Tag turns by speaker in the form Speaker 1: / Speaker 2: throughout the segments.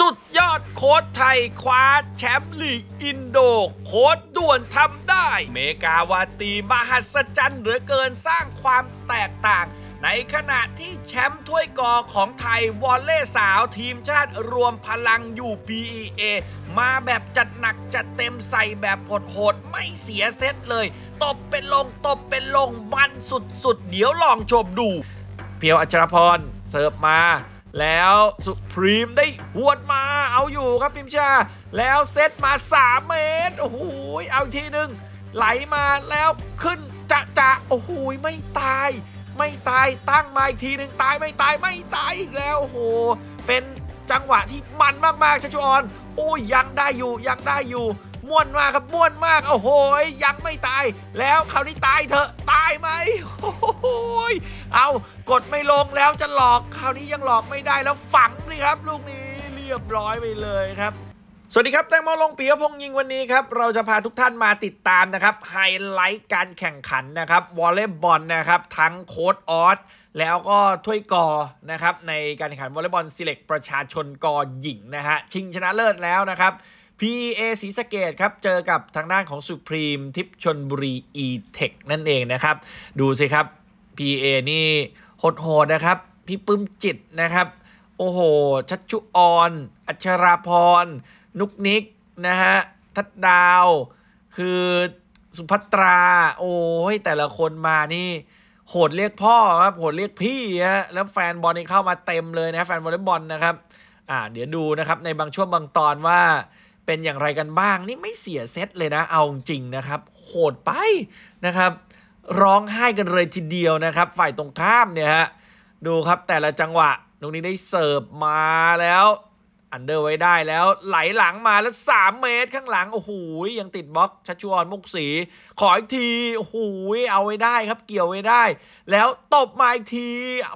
Speaker 1: สุดยอดโค้ดไทยคว้าแชมป์ลีกอินโด โค้ดด่วนทำได้ เมกาวาตีมหัศจรรย์เหลือเกินสร้างความแตกต่าง ในขณะที่แชมป์ถ้วยกอของไทยวอลเล่สาวทีมชาติรวมพลังอยู่ PEA มาแบบจัดหนัก จัดเต็มใส่แบบโหดๆไม่เสียเซตเลย ตบเป็นลงตบเป็นลงมันสุดๆ เดี๋ยวลองชมดู เพียวอัชรพรเสิร์ฟมาแล้วสุพรีมได้หวดมาเอาอยู่ครับพิมชา แล้วเซตมา 3 เมตร โอ้โหเอาทีหนึ่ง ไหลมาแล้วขึ้นจะจะโอ้โหไม่ตาย ไม่ตายตั้งมาอีกทีหนึ่งตายไม่ตายไม่ตายอีกแล้วโอ้โห เป็นจังหวะที่มันมากๆชัชออนโอ้ยยังได้อยู่ ยังได้อยู่ม่วนมากครับม่วนมากโอ้โหยังไม่ตาย แล้วคราวนี้ตายเถอะตายไหมโอ้โหเอากดไม่ลงแล้วจะหลอก คราวนี้ยังหลอกไม่ได้แล้วฝังเลยครับลูกนี้เรียบร้อยไปเลยครับสวัสดีครับแตงโมลงปียพงยิงวันนี้ครับเราจะพาทุกท่านมาติดตามนะครับ ไฮไลท์การแข่งขันนะครับวอลเลย์บอลนะครับทั้งโค้ดออสแล้วก็ถ้วยกอนะครับในการแข่งขันวอลเลย์บอลสิเล็กประชาชนกอหญิงนะฮะชิงชนะเลิศแล้วนะครับ PEA สีสเกต ครับ เจอกับทางด้านของสุพรีมทิพชนบุรี E-Tech นั่นเองนะครับ ดูสิครับ p เ a นี่โหดหดนะครับ พี่ปื้มจิตนะครับ โอ้โห ชัชชุออนอัชราพร นุกนิก นะฮะ ทัดดาว คือสุภัตรา โอ้ยแต่ละคนมานี่โหดเรียกพ่อครับ โหดเรียกพี่ฮะ แล้วแฟนบอลนี่เข้ามาเต็มเลยนะแฟนวอลเลย์บอลนะครับ อ่าเดี๋ยวดูนะครับในบางช่วงบางตอนว่าเป็น อย่างไรกันบ้างนี่ไม่เสีย เซตเลยนะเอาจริงนะครับโหดไปนะครับ ร้องไห้กันเลยทีเดียวนะครับ ฝ่ายตรงข้าม เนี่ย ฮะ ดูครับแต่ละจังหวะ ตรงนี้ได้เสิร์ฟมาแล้วอันเดอร์ไว้ได้แล้วไหลหลังมาแล้ว 3 เมตรข้างหลังโอ้โหยังติดบล็อกชัชวอนมุกสี ขออีกทีโอ้โหเอาไว้ได้ครับเกี่ยวไว้ได้ แล้วตบมาอีกที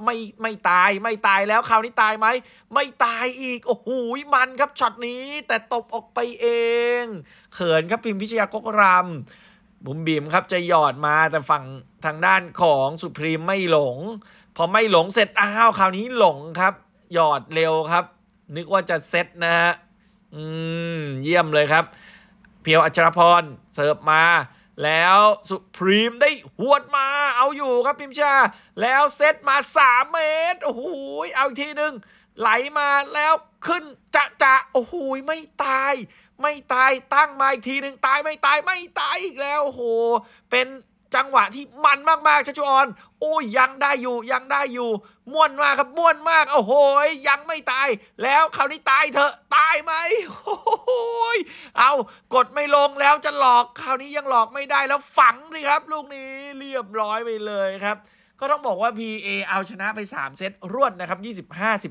Speaker 1: ไม่ไม่ตายไม่ตายแล้วคราวนี้ตายไหมไม่ตายอีกโอ้โหมันครับ ช็อตนี้แต่ตบออกไปเอง เขินครับพิมพิชยากกรำบุมบีมครับจะหยอดมาแต่ฝั่งทางด้านของสุพรีมไม่หลง พอไม่หลงเสร็จอ้าวคราวนี้หลงครับ หยอดเร็วครับนึกว่าจะเซตนะฮะ อืมเยี่ยมเลยครับ เพียวอัชรพร เสิร์ฟมาแล้วสุพรีมได้หวดมาเอาอยู่ครับพิมชา แล้วเซตมา3เมตรโอ้โหเอาอีกทีหนึ่งไหลมาแล้วขึ้นจะจะโอ้โหไม่ตาย ไม่ตายตั้งมาอีกทีหนึ่งตายไม่ตายไม่ตายอีกแล้วโอ้โห เป็นจังหวะที่มันมากๆชัชออนโอ้ยยังได้อยู่ยังได้อยู่ม่วนมากครับม่วนมากโอ้โหยังไม่ตาย แล้ว คราวนี้ตายเถอะตายไหมโอ้โหเอากดไม่ลงแล้วจะหลอก คราวนี้ยังหลอกไม่ได้แล้วฝังสิครับลูกนี้เรียบร้อยไปเลยครับก็ต้องบอกว่า PA เอาชนะไป 3 เซตรวดนะครับ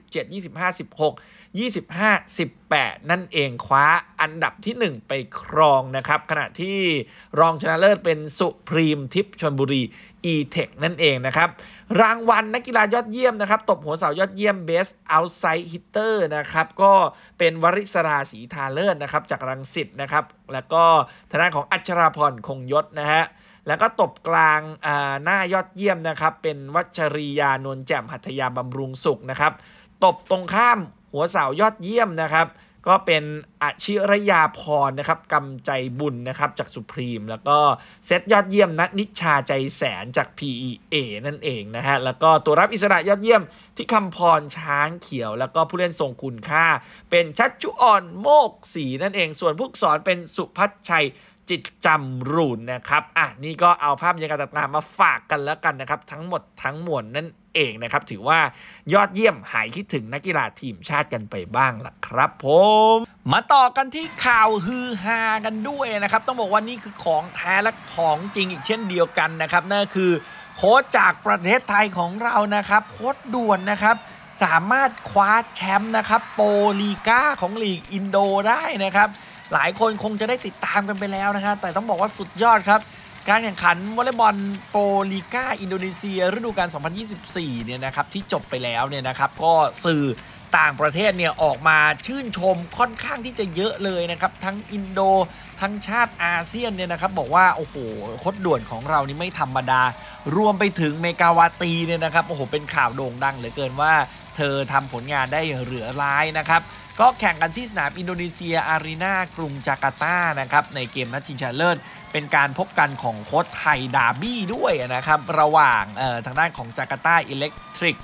Speaker 1: 25 17 25 16 25 18 นั่นเองคว้าอันดับที่ 1 ไปครองนะครับ ขณะที่รองชนะเลิศเป็นสุพรีมทิพชนบุรี e ีเทคนั่นเองนะครับ รางวัลนักกีฬายอดเยี่ยมนะครับ ตบหัวเสายอดเยี่ยม Best Outside Hitter นะครับ ก็เป็นวริศราศรีทาเลิศนะครับ จากรังสิตนะครับ แล้วก็ทางด้านของอัชราพรคงยศนะฮะแล้วก็ตบกลางหน้ายอดเยี่ยมนะครับเป็นวัชรียานวลแจ่มหัตยาบำรุงสุขนะครับ ตบตรงข้ามหัวเสายอดเยี่ยมนะครับ ก็เป็นอชิรยาพรนะครับกำใจบุญนะครับจากสุพรีม แล้วก็เซตยอดเยี่ยมนัทนิชาใจแสนจาก PEA นั่นเองนะฮะแล้วก็ตัวรับอิสระยอดเยี่ยมที่คำพรช้างเขียว แล้วก็ผู้เล่นทรงคุณค่า เป็นชัดชุออนโมกสีนั่นเอง ส่วนผู้สอนเป็นสุพัชชัยจิตจำรูนนะครับ อ่ะนี่ก็เอาภาพบรรยากาศต่างๆมาฝากกันแล้วกันนะครับทั้งหมดทั้งมวลนั่นเองนะครับถือว่ายอดเยี่ยมหายคิดถึงนักกีฬาทีมชาติกันไปบ้างล่ะครับผมมาต่อกันที่ข่าวฮือฮากันด้วยนะครับ ต้องบอกว่านี่คือของแท้และของจริงอีกเช่นเดียวกันนะครับนั่นคือ โค้ชจากประเทศไทยของเรานะครับ โค้ชด่วนนะครับ สามารถคว้าแชมป์นะครับโปลีกาของลีกอินโดได้นะครับหลายคนคงจะได้ติดตามกันไปแล้วนะครับ แต่ต้องบอกว่าสุดยอดครับ การแข่งขันวอลเลย์บอลโปลีกาอินโดนีเซีย ฤดูกาล 2024 เนี่ยนะครับที่จบไปแล้วเนี่ยนะครับก็สื่อต่างประเทศเนี่ยออกมาชื่นชมค่อนข้างที่จะเยอะเลยนะครับทั้งอินโดทั้งชาติอาเซียนเนี่ยนะครับบอกว่าโอ้โหโครด่วนของเรานี่ไม่ธรรมดารวมไปถึงเมกาวาตีเนี่ยนะครับโอ้โหเป็นข่าวโด่งดัง เหลือเกินว่า เธอทำผลงานได้เหลือร้ายนะครับก็แข่งกันที่สนามอินโดนีเซียอารีนากรุงจาการ์ตานะครับ ในเกม นัดชิงชนะเลิศ เป็นการพบกันของโค้ชไทยดาบี้ด้วยนะครับ ระหว่างทางด้านของจาการ์ตาอิเล็กทริก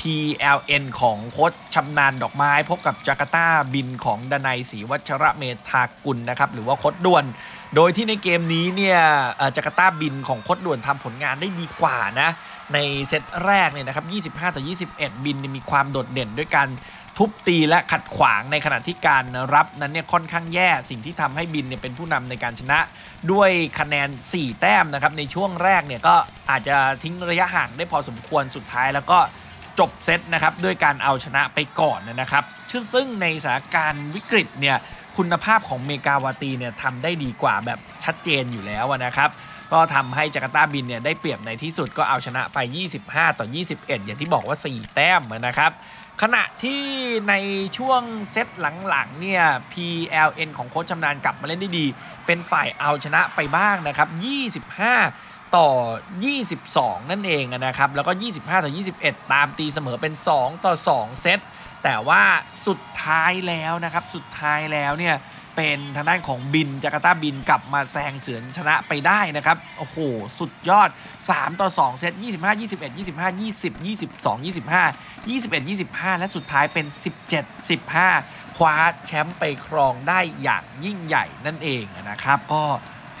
Speaker 1: PLN ของโค้ชชำนาญดอกไม้ พบ กับ จาการ์ตาบินของ ดนายศรีวัชระเมธากุล นะ ครับ หรือว่าโค้ดด่วน โดยที่ในเกมนี้ เนี่ยจาการ์ตาบินของโค้ดด่วนทำผลงานได้ดีกว่า นะ ในเซตแรก เนี่ย นะ ครับ 25ต่อ21 บินมีความโดดเด่นด้วยการทุบ ตีและขัดขวางในขณะที่การรับ นั้นเนี่ยค่อนข้างแย่สิ่งที่ทำให้บินเนี่ยเป็นผู้นำในการชนะด้วยคะแนน 4 แต้มนะครับในช่วงแรกเนี่ยก็อาจจะทิ้งระยะห่างได้พอสมควรสุดท้ายแล้วก็จบเซตนะครับด้วยการเอาชนะไปก่อนนะครับซึ่งในสถานการณ์วิกฤตเนี่ยคุณภาพของเมกาวาตีเนี่ยทำได้ดีกว่าแบบชัดเจนอยู่แล้วนะครับก็ทำให้จาการ์ตาบินเนี่ยได้เปรียบในที่สุดก็เอาชนะไป 25 ต่อ 21 อย่างที่บอกว่า 4 แต้มนะครับขณะที่ในช่วงเซตหลังๆเนี่ย PLN ของโค้ชชำนาญกลับมาเล่นได้ดี เป็นฝ่ายเอาชนะไปบ้างนะครับ 25ต่อ 22 นั่นเองนะครับ แล้วก็ 25 ต่อ 21 ตามตีเสมอเป็น 2 ต่อ 2 เซต แต่ว่าสุดท้ายแล้วนะครับ สุดท้ายแล้วเนี่ย เป็นทางด้านของบิน จาการ์ตาบินกลับมาแซงเฉือนชนะไปได้นะครับ โอ้โห สุดยอด 3 ต่อ 2 เซต 25 21 25 20 22 25 21 25 และสุดท้ายเป็น 17 15 คว้าแชมป์ไปครองได้อย่างยิ่งใหญ่นั่นเองนะครับ ก็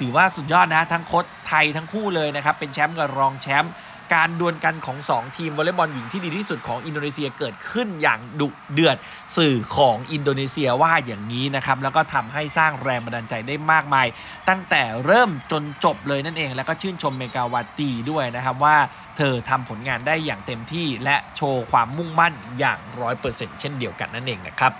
Speaker 1: ถือว่าสุดยอดนะทั้งโค้ชไทยทั้งคู่เลยนะครับ เป็นแชมป์กับรองแชมป์การดวลกันของ 2 ทีมวอลเลย์บอลหญิงที่ดีที่สุดของอินโดนีเซียเกิดขึ้นอย่างดุเดือดสื่อของอินโดนีเซียว่าอย่างนี้นะครับ แล้วก็ทำให้สร้างแรงบันดาลใจได้มากมาย ตั้งแต่เริ่มจนจบเลยนั่นเอง แล้วก็ชื่นชมเมกาวัตตีด้วยนะครับว่า เธอทำผลงานได้อย่างเต็มที่และโชว์ความมุ่งมั่นอย่างร้อยเปอร์เซ็นต์เช่นเดียวกันนั่นเองนะครับ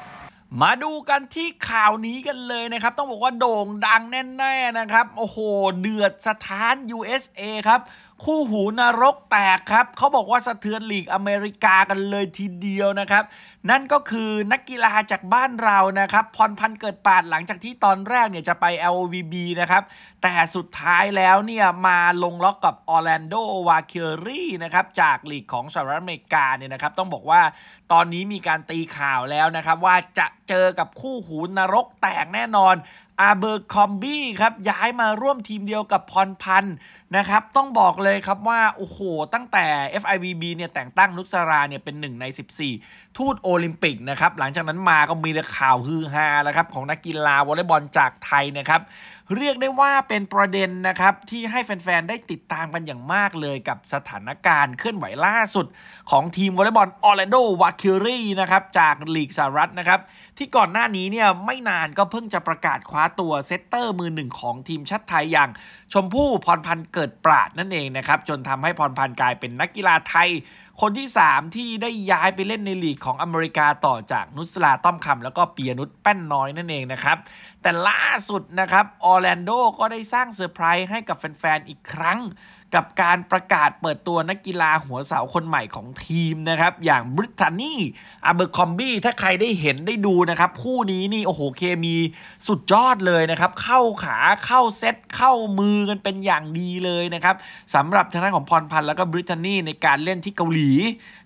Speaker 1: มาดูกันที่ข่าวนี้กันเลยนะครับ ต้องบอกว่าโด่งดังแน่ ๆ นะครับ โอ้โห เดือดสถาน USA ครับคู่หูนรกแตกครับเขาบอกว่าสะเทือนลีกอเมริกากันเลยทีเดียวนะครับ นั่นก็คือนักกีฬาจากบ้านเรานะครับพรพันเกิดปาดหลังจากที่ตอนแรกเนี่ยจะไป LVB นะครับแต่สุดท้ายแล้วเนี่ยมาลงล็อกกับออร์แลนโดวาเคอรี่นะครับจากลีกของสหรัฐอเมริกาเนี่ยนะครับต้องบอกว่าตอนนี้มีการตีข่าวแล้วนะครับ ว่าจะเจอกับคู่หูนรกแตกแน่นอน อาเบอร์คอมบี้ครับย้ายมาร่วมทีมเดียวกับพรพันธ์ นะครับต้องบอกเลยครับว่า โอ้โห ตั้งแต่ FIVB เนี่ยแต่งตั้งนุสราเนี่ยเป็นหนึ่งใน 14 ทูตโอลิมปิกนะครับหลังจากนั้นมาก็มีข่าวฮือฮาแล้วครับของนักกีฬาวอลเลย์บอลจากไทยนะครับเรียกได้ว่าเป็นประเด็นนะครับที่ให้แฟน ๆ ได้ติดตามกันอย่างมากเลยกับสถานการณ์เคลื่อนไหวล่าสุดของทีมวอลเลย์บอลออร์แลนโดวาคิรีนะครับจากลีกสหรัฐนะครับที่ก่อนหน้านี้เนี่ยไม่นานก็เพิ่งจะประกาศคว้าตัวเซตเตอร์มือหนึ่งของทีมชาติไทยอย่าง ชมพู่พรพันธ์เกิดปราดนั่นเองนะครับ จนทำให้พรพันธ์กลายเป็นนักกีฬาไทย คนที่ 3 ที่ได้ย้ายไปเล่นในลีกของอเมริกาต่อจากนุสลาต้อมคำแล้วก็เปียนุชแป้นน้อยนั่นเองนะครับ แต่ล่าสุดนะครับออร์แลนโดก็ได้สร้างเซอร์ไพรส์ให้กับแฟนๆอีกครั้งกับการประกาศเปิดตัวนักกีฬาหัวเสาคนใหม่ของทีมนะครับอย่างบริทานีอาเบอร์คอมบี้ถ้าใครได้เห็นได้ดูนะครับคู่นี้นี่โอ้โหเคมีสุดยอดเลยนะครับเข้าขาเข้าเซตเข้ามือกันเป็นอย่างดีเลยนะครับสำหรับทางด้านของพรพันธ์แล้วก็บริทานีในการเล่นที่เกาหลี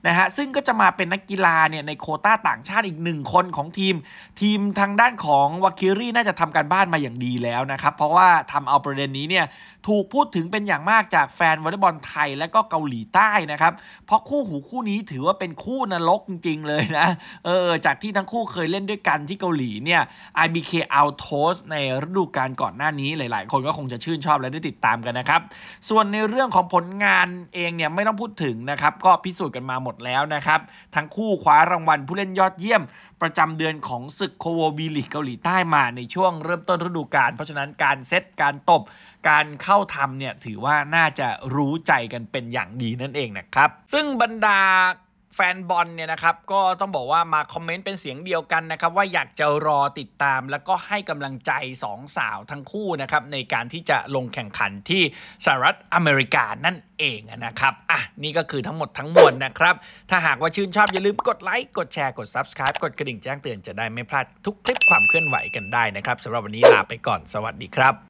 Speaker 1: นะฮะซึ่งก็จะมาเป็นนักกีฬาเนี่ยในโคต้าต่างชาติอีกหนึ่งคนของทีม ทีมทางด้านของวาคิรี่น่าจะทำการบ้านมาอย่างดีแล้วนะครับเพราะว่าทำเอาประเด็นนี้เนี่ยถูกพูดถึงเป็นอย่างมากจากแฟนวอลเลย์บอลไทยและก็เกาหลีใต้นะครับ เพราะคู่หูคู่นี้ถือว่าเป็นคู่นรกจริงๆเลยนะเออจากที่ทั้งคู่เคยเล่นด้วยกันที่เกาหลีเนี่ย IBK Altos ในฤดูกาลก่อนหน้านี้หลายๆคนก็คงจะชื่นชอบและได้ติดตามกันนะครับ ส่วนในเรื่องของผลงานเองเนี่ย ไม่ต้องพูดถึงนะครับ ก็พิสูจน์กันมาหมดแล้วนะครับ ทั้งคู่คว้ารางวัลผู้เล่นยอดเยี่ยม ประจำเดือนของศึกโคโวบีลิกเกาหลีใต้มาในช่วงเริ่มต้นฤดูกาลเพราะฉะนั้นการเซตการตบการเข้าทำเนี่ยถือว่าน่าจะรู้ใจกันเป็นอย่างดีนั่นเองนะครับ ซึ่งบรรดาแฟนบอลเนี่ยนะครับก็ต้องบอกว่ามาคอมเมนต์เป็นเสียงเดียวกันนะครับว่าอยากจะรอติดตาม แล้วก็ให้กำลังใจสองสาวทั้งคู่นะครับในการที่จะลงแข่งขันที่สหรัฐอเมริกานั่นเองนะครับ อ่ะ นี่ก็คือทั้งหมดทั้งมวลนะครับถ้าหากว่าชื่นชอบอย่าลืมกดไลค์กดแชร์กด Subscribe กดกระดิ่งแจ้งเตือนจะได้ไม่พลาดทุกคลิปความเคลื่อนไหวกันได้นะครับสำหรับวันนี้ลาไปก่อนสวัสดีครับ